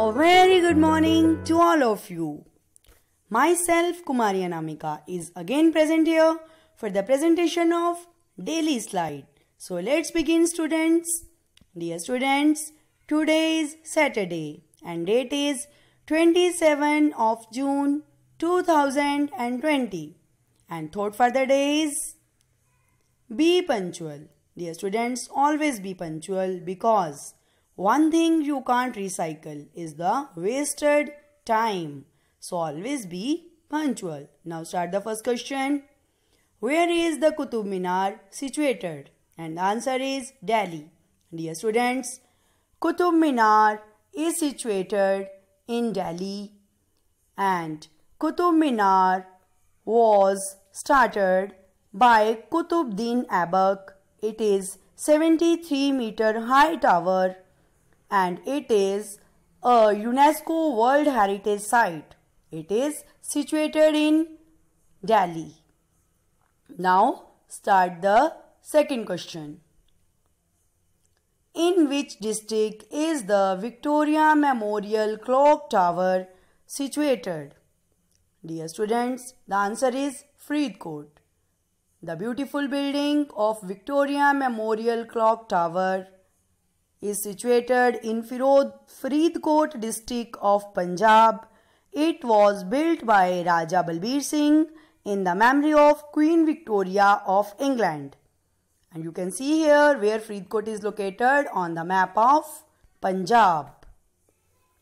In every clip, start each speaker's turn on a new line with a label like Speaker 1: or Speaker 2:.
Speaker 1: A very good morning to all of you. Myself Kumari Anamika is again present here for the presentation of daily slide. So let's begin students. Dear students, today is Saturday and date is 27 of June 2020 and thought for the day is be punctual. Dear students, always be punctual because one thing you can't recycle is the wasted time. So always be punctual. Now start the first question. Where is the Qutub Minar situated? And the answer is Delhi. Dear students, Qutub Minar is situated in Delhi and Qutub Minar was started by Din Abak. It is 73 meter high tower and it is a UNESCO World Heritage Site. It is situated in Delhi. Now start the second question. In which district is the Victoria Memorial Clock Tower situated? Dear students, the answer is Freedcourt. The beautiful building of Victoria Memorial Clock Tower is situated in Faridkot district of Punjab. It was built by Raja Balbir Singh in the memory of Queen Victoria of England. And you can see here where Faridkot is located on the map of Punjab.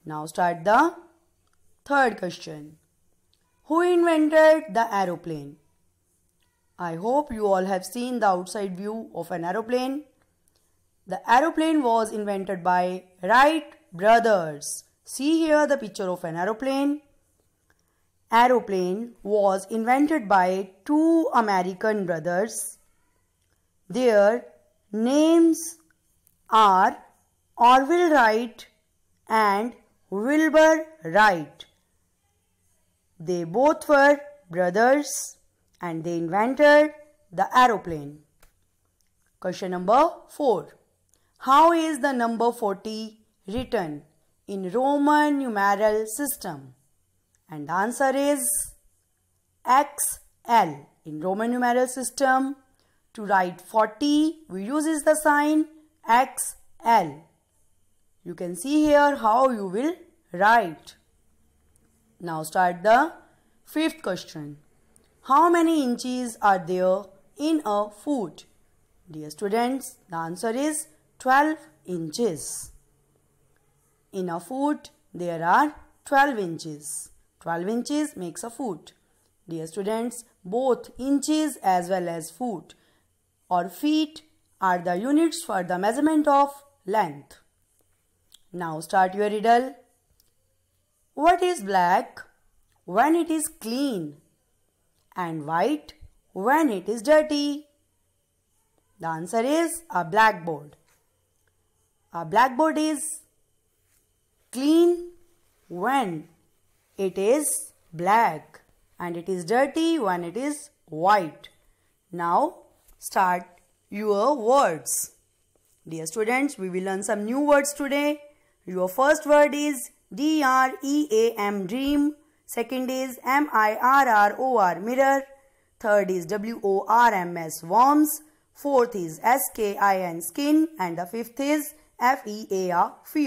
Speaker 1: Now start the third question. Who invented the aeroplane? I hope you all have seen the outside view of an aeroplane. The aeroplane was invented by Wright brothers. See here the picture of an aeroplane. Aeroplane was invented by two American brothers. Their names are Orville Wright and Wilbur Wright. They both were brothers and they invented the aeroplane. Question number 4. How is the number 40 written in Roman numeral system? And the answer is XL. In Roman numeral system, to write 40, we use the sign XL. You can see here how you will write. Now start the fifth question. How many inches are there in a foot? Dear students, the answer is 12 inches. In a foot, there are 12 inches. 12 inches makes a foot. Dear students, both inches as well as foot or feet are the units for the measurement of length. Now start your riddle. What is black when it is clean and white when it is dirty? The answer is a blackboard blackboard is clean when it is black and it is dirty when it is white. Now start your words. Dear students, we will learn some new words today. Your first word is D-R-E-A-M dream. Second is M-I-R-R-O-R mirror. Third is W-O-R-M-S worms. Fourth is S-K-I-N skin. And the fifth is F E A R fear